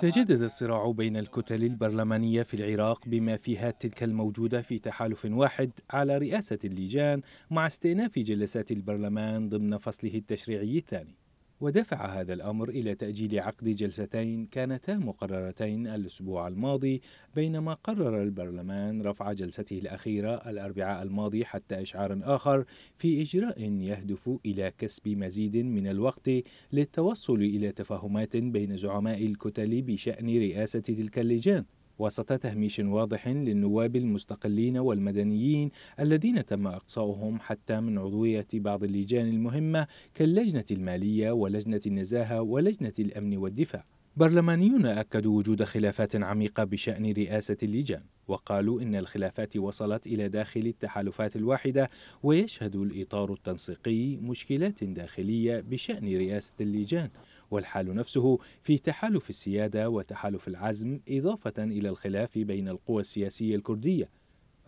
تجدد الصراع بين الكتل البرلمانية في العراق بما فيها تلك الموجودة في تحالف واحد على رئاسة اللجان مع استئناف جلسات البرلمان ضمن فصله التشريعي الثاني ودفع هذا الأمر إلى تأجيل عقد جلستين كانتا مقررتين الأسبوع الماضي بينما قرر البرلمان رفع جلسته الأخيرة الأربعاء الماضي حتى إشعار آخر في إجراء يهدف إلى كسب مزيد من الوقت للتوصل إلى تفاهمات بين زعماء الكتل بشأن رئاسة تلك اللجان وسط تهميش واضح للنواب المستقلين والمدنيين الذين تم إقصاؤهم حتى من عضوية بعض اللجان المهمة كاللجنة المالية ولجنة النزاهة ولجنة الأمن والدفاع برلمانيون أكدوا وجود خلافات عميقة بشأن رئاسة اللجان وقالوا إن الخلافات وصلت إلى داخل التحالفات الواحدة ويشهد الإطار التنسيقي مشكلات داخلية بشأن رئاسة اللجان والحال نفسه في تحالف السيادة وتحالف العزم إضافة إلى الخلاف بين القوى السياسية الكردية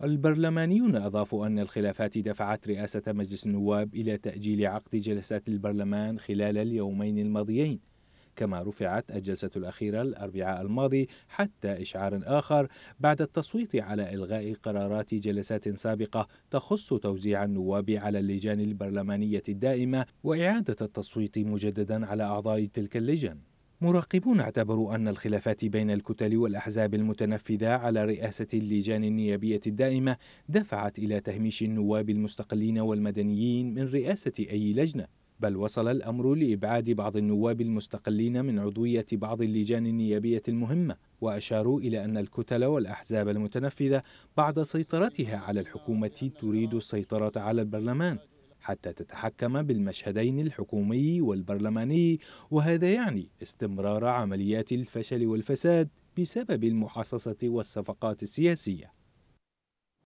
البرلمانيون أضافوا أن الخلافات دفعت رئاسة مجلس النواب إلى تأجيل عقد جلسات البرلمان خلال اليومين الماضيين كما رفعت الجلسة الأخيرة الأربعاء الماضي حتى إشعار آخر بعد التصويت على إلغاء قرارات جلسات سابقة تخص توزيع النواب على اللجان البرلمانية الدائمة وإعادة التصويت مجددا على أعضاء تلك اللجان مراقبون اعتبروا أن الخلافات بين الكتل والأحزاب المتنفذة على رئاسة اللجان النيابية الدائمة دفعت إلى تهميش النواب المستقلين والمدنيين من رئاسة أي لجنة بل وصل الأمر لإبعاد بعض النواب المستقلين من عضوية بعض اللجان النيابية المهمة وأشاروا إلى أن الكتل والأحزاب المتنفذة بعد سيطرتها على الحكومة تريد السيطرة على البرلمان حتى تتحكم بالمشهدين الحكومي والبرلماني وهذا يعني استمرار عمليات الفشل والفساد بسبب المحاصصة والصفقات السياسية